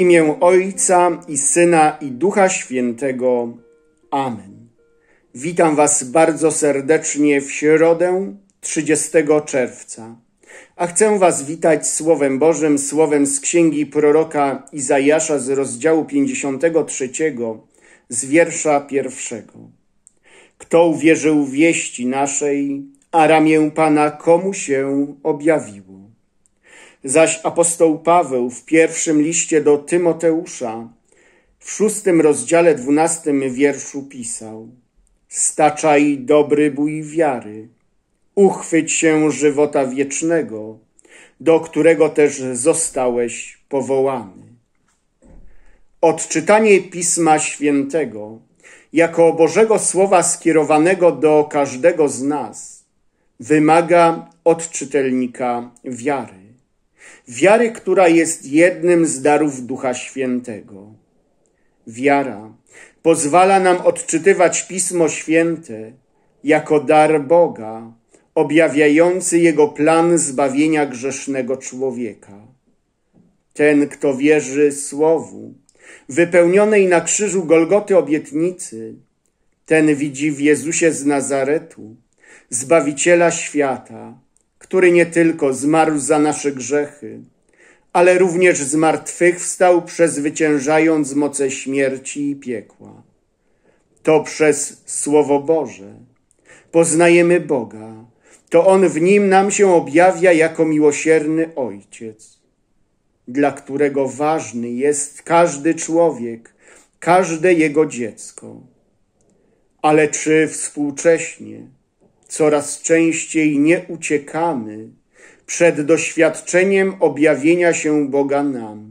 imię Ojca i Syna i Ducha Świętego. Amen. Witam Was bardzo serdecznie w środę 30 czerwca. A chcę Was witać Słowem Bożym, słowem z księgi proroka Izajasza z rozdziału 53, z wiersza pierwszego. Kto uwierzył wieści naszej, a ramię Pana komu się objawiło? Zaś apostoł Paweł w pierwszym liście do Tymoteusza w szóstym rozdziale dwunastym wierszu pisał Staczaj dobry bój wiary, uchwyć się żywota wiecznego, do którego też zostałeś powołany. Odczytanie Pisma Świętego jako Bożego Słowa skierowanego do każdego z nas wymaga od czytelnika wiary. Wiary, która jest jednym z darów Ducha Świętego. Wiara pozwala nam odczytywać Pismo Święte jako dar Boga, objawiający Jego plan zbawienia grzesznego człowieka. Ten, kto wierzy Słowu, wypełnionej na krzyżu Golgoty obietnicy, ten widzi w Jezusie z Nazaretu, Zbawiciela świata, który nie tylko zmarł za nasze grzechy, ale również z martwych wstał, przezwyciężając moce śmierci i piekła. To przez Słowo Boże poznajemy Boga, to On w Nim nam się objawia jako miłosierny Ojciec, dla którego ważny jest każdy człowiek, każde jego dziecko. Ale czy współcześnie, coraz częściej nie uciekamy przed doświadczeniem objawienia się Boga nam,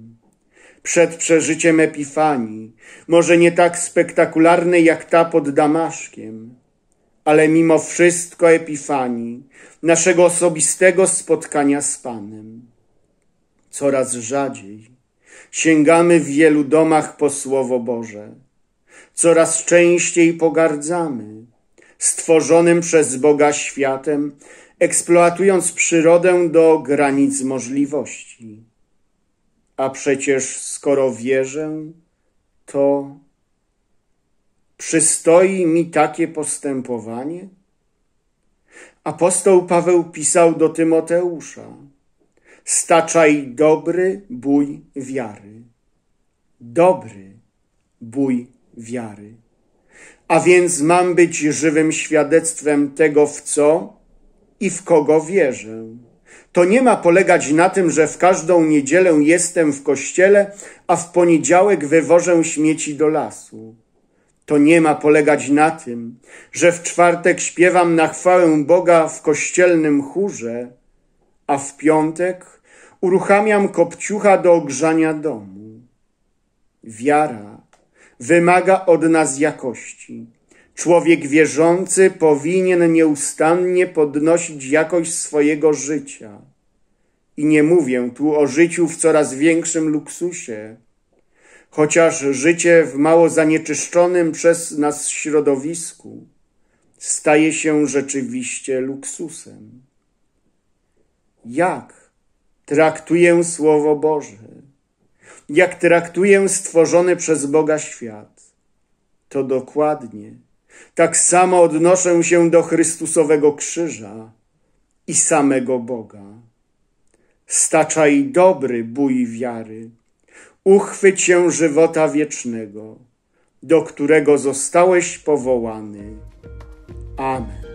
przed przeżyciem Epifanii, może nie tak spektakularnej jak ta pod Damaszkiem, ale mimo wszystko Epifanii, naszego osobistego spotkania z Panem. Coraz rzadziej sięgamy w wielu domach po Słowo Boże, coraz częściej pogardzamy stworzonym przez Boga światem, eksploatując przyrodę do granic możliwości. A przecież skoro wierzę, to przystoi mi takie postępowanie? Apostoł Paweł pisał do Tymoteusza: Staczaj dobry bój wiary. Dobry bój wiary. A więc mam być żywym świadectwem tego, w co i w kogo wierzę. To nie ma polegać na tym, że w każdą niedzielę jestem w kościele, a w poniedziałek wywożę śmieci do lasu. To nie ma polegać na tym, że w czwartek śpiewam na chwałę Boga w kościelnym chórze, a w piątek uruchamiam kopciucha do ogrzania domu. Wiara wymaga od nas jakości. Człowiek wierzący powinien nieustannie podnosić jakość swojego życia. I nie mówię tu o życiu w coraz większym luksusie, chociaż życie w mało zanieczyszczonym przez nas środowisku staje się rzeczywiście luksusem. Jak traktuję Słowo Boże? jak traktuję stworzony przez Boga świat, to dokładnie tak samo odnoszę się do Chrystusowego Krzyża i samego Boga. Staczaj dobry bój wiary, uchwyć się żywota wiecznego, do którego zostałeś powołany. Amen.